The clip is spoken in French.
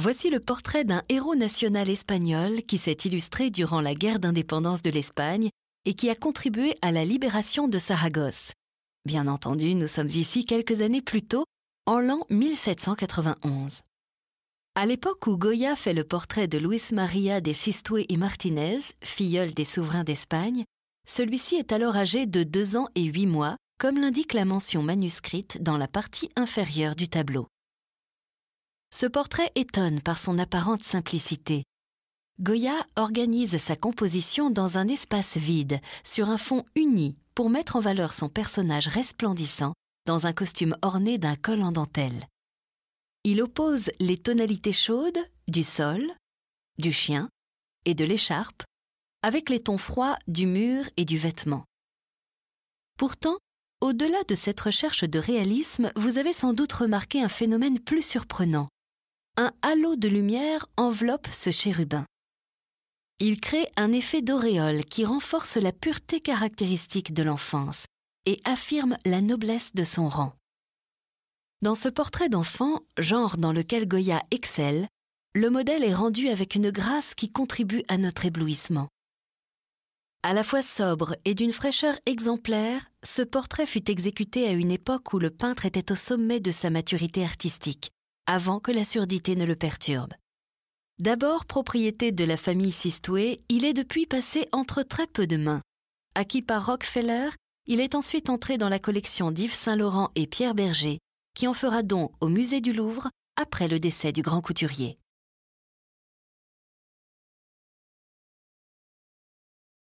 Voici le portrait d'un héros national espagnol qui s'est illustré durant la guerre d'indépendance de l'Espagne et qui a contribué à la libération de Saragosse. Bien entendu, nous sommes ici quelques années plus tôt, en l'an 1791. À l'époque où Goya fait le portrait de Luis Maria de Sistue y Martinez, filleul des souverains d'Espagne, celui-ci est alors âgé de 2 ans et 8 mois, comme l'indique la mention manuscrite dans la partie inférieure du tableau. Ce portrait étonne par son apparente simplicité. Goya organise sa composition dans un espace vide, sur un fond uni, pour mettre en valeur son personnage resplendissant dans un costume orné d'un col en dentelle. Il oppose les tonalités chaudes du sol, du chien et de l'écharpe avec les tons froids du mur et du vêtement. Pourtant, au-delà de cette recherche de réalisme, vous avez sans doute remarqué un phénomène plus surprenant un halo de lumière enveloppe ce chérubin. Il crée un effet d'auréole qui renforce la pureté caractéristique de l'enfance et affirme la noblesse de son rang. Dans ce portrait d'enfant, genre dans lequel Goya excelle, le modèle est rendu avec une grâce qui contribue à notre éblouissement. À la fois sobre et d'une fraîcheur exemplaire, ce portrait fut exécuté à une époque où le peintre était au sommet de sa maturité artistique avant que la surdité ne le perturbe. D'abord propriété de la famille Sistoué, il est depuis passé entre très peu de mains. Acquis par Rockefeller, il est ensuite entré dans la collection d'Yves Saint-Laurent et Pierre Berger, qui en fera don au musée du Louvre après le décès du grand couturier.